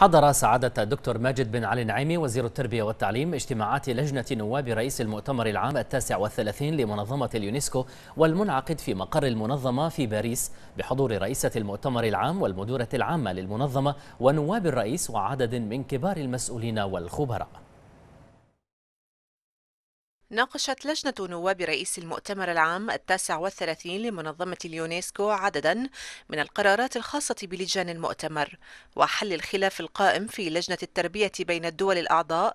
حضر سعادة الدكتور ماجد بن علي نعيمي وزير التربية والتعليم اجتماعات لجنة نواب رئيس المؤتمر العام التاسع والثلاثين لمنظمة اليونسكو والمنعقد في مقر المنظمة في باريس بحضور رئيسة المؤتمر العام والمديرة العامة للمنظمة ونواب الرئيس وعدد من كبار المسؤولين والخبراء ناقشت لجنة نواب رئيس المؤتمر العام التاسع والثلاثين لمنظمة اليونسكو عددا من القرارات الخاصة بلجان المؤتمر وحل الخلاف القائم في لجنة التربية بين الدول الأعضاء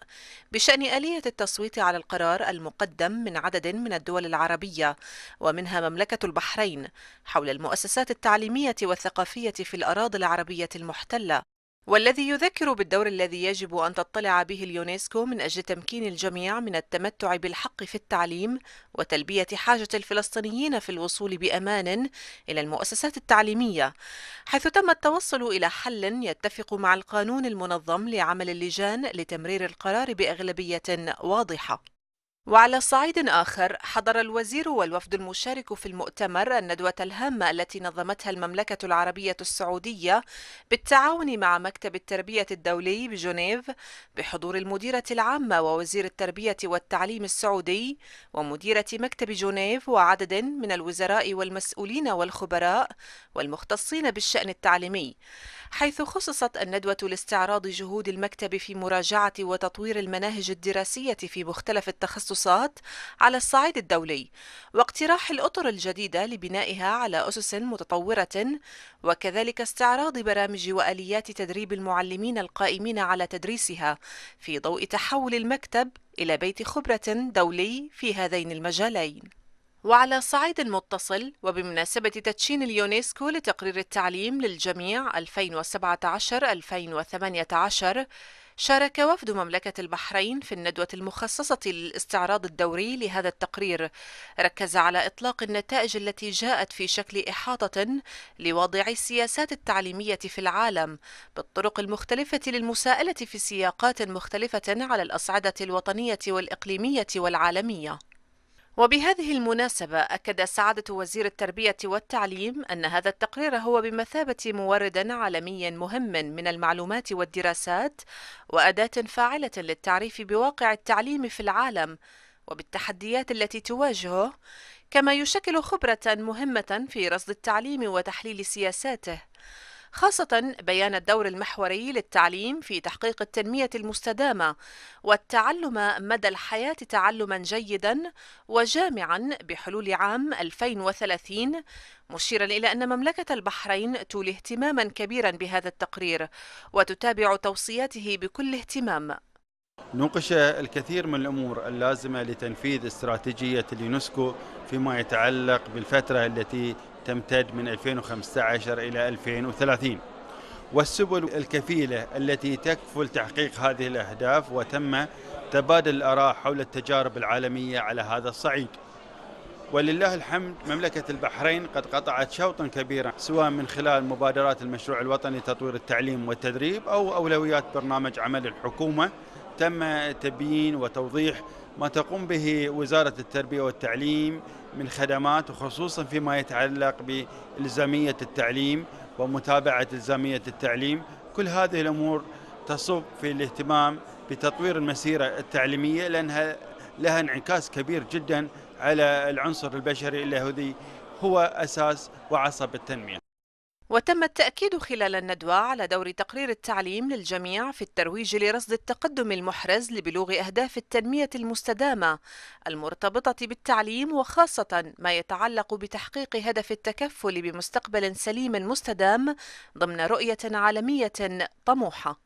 بشأن آلية التصويت على القرار المقدم من عدد من الدول العربية ومنها مملكة البحرين حول المؤسسات التعليمية والثقافية في الأراضي العربية المحتلة والذي يذكر بالدور الذي يجب أن تطلع به اليونسكو من أجل تمكين الجميع من التمتع بالحق في التعليم وتلبية حاجة الفلسطينيين في الوصول بأمان إلى المؤسسات التعليمية، حيث تم التوصل إلى حل يتفق مع القانون المنظم لعمل اللجان لتمرير القرار بأغلبية واضحة. وعلى صعيد آخر حضر الوزير والوفد المشارك في المؤتمر الندوة الهامة التي نظمتها المملكة العربية السعودية بالتعاون مع مكتب التربية الدولي بجنيف بحضور المديرة العامة ووزير التربية والتعليم السعودي ومديرة مكتب جنيف وعدد من الوزراء والمسؤولين والخبراء والمختصين بالشأن التعليمي حيث خصصت الندوة لاستعراض جهود المكتب في مراجعة وتطوير المناهج الدراسية في مختلف التخصصات على الصعيد الدولي واقتراح الأطر الجديدة لبنائها على أسس متطورة وكذلك استعراض برامج وآليات تدريب المعلمين القائمين على تدريسها في ضوء تحول المكتب إلى بيت خبرة دولي في هذين المجالين وعلى صعيد متصل وبمناسبة تدشين اليونسكو لتقرير التعليم للجميع 2017-2018 شارك وفد مملكة البحرين في الندوة المخصصة للاستعراض الدوري لهذا التقرير ركز على إطلاق النتائج التي جاءت في شكل إحاطة لوضع السياسات التعليمية في العالم بالطرق المختلفة للمساءلة في سياقات مختلفة على الأصعدة الوطنية والإقليمية والعالمية وبهذه المناسبة أكد سعادة وزير التربية والتعليم أن هذا التقرير هو بمثابة مورد عالمي مهم من المعلومات والدراسات وأداة فاعلة للتعريف بواقع التعليم في العالم وبالتحديات التي تواجهه كما يشكل خبرة مهمة في رصد التعليم وتحليل سياساته خاصة بيان الدور المحوري للتعليم في تحقيق التنمية المستدامة والتعلم مدى الحياة تعلما جيدا وجامعا بحلول عام 2030 مشيرا إلى أن مملكة البحرين تولي اهتماما كبيرا بهذا التقرير وتتابع توصياته بكل اهتمام نوقش الكثير من الامور اللازمه لتنفيذ استراتيجيه اليونسكو فيما يتعلق بالفتره التي تمتد من 2015 إلى 2030 والسبل الكفيلة التي تكفل تحقيق هذه الأهداف وتم تبادل الآراء حول التجارب العالمية على هذا الصعيد ولله الحمد مملكة البحرين قد قطعت شوطا كبيرا سواء من خلال مبادرات المشروع الوطني لتطوير التعليم والتدريب أو أولويات برنامج عمل الحكومة تم تبيين وتوضيح ما تقوم به وزارة التربية والتعليم من خدمات وخصوصا فيما يتعلق بإلزامية التعليم ومتابعة إلزامية التعليم كل هذه الأمور تصب في الاهتمام بتطوير المسيرة التعليمية لأنها لها انعكاس كبير جدا على العنصر البشري اللي هو أساس وعصب التنمية وتم التأكيد خلال الندوة على دور تقرير التعليم للجميع في الترويج لرصد التقدم المحرز لبلوغ أهداف التنمية المستدامة المرتبطة بالتعليم وخاصة ما يتعلق بتحقيق هدف التكفل بمستقبل سليم مستدام ضمن رؤية عالمية طموحة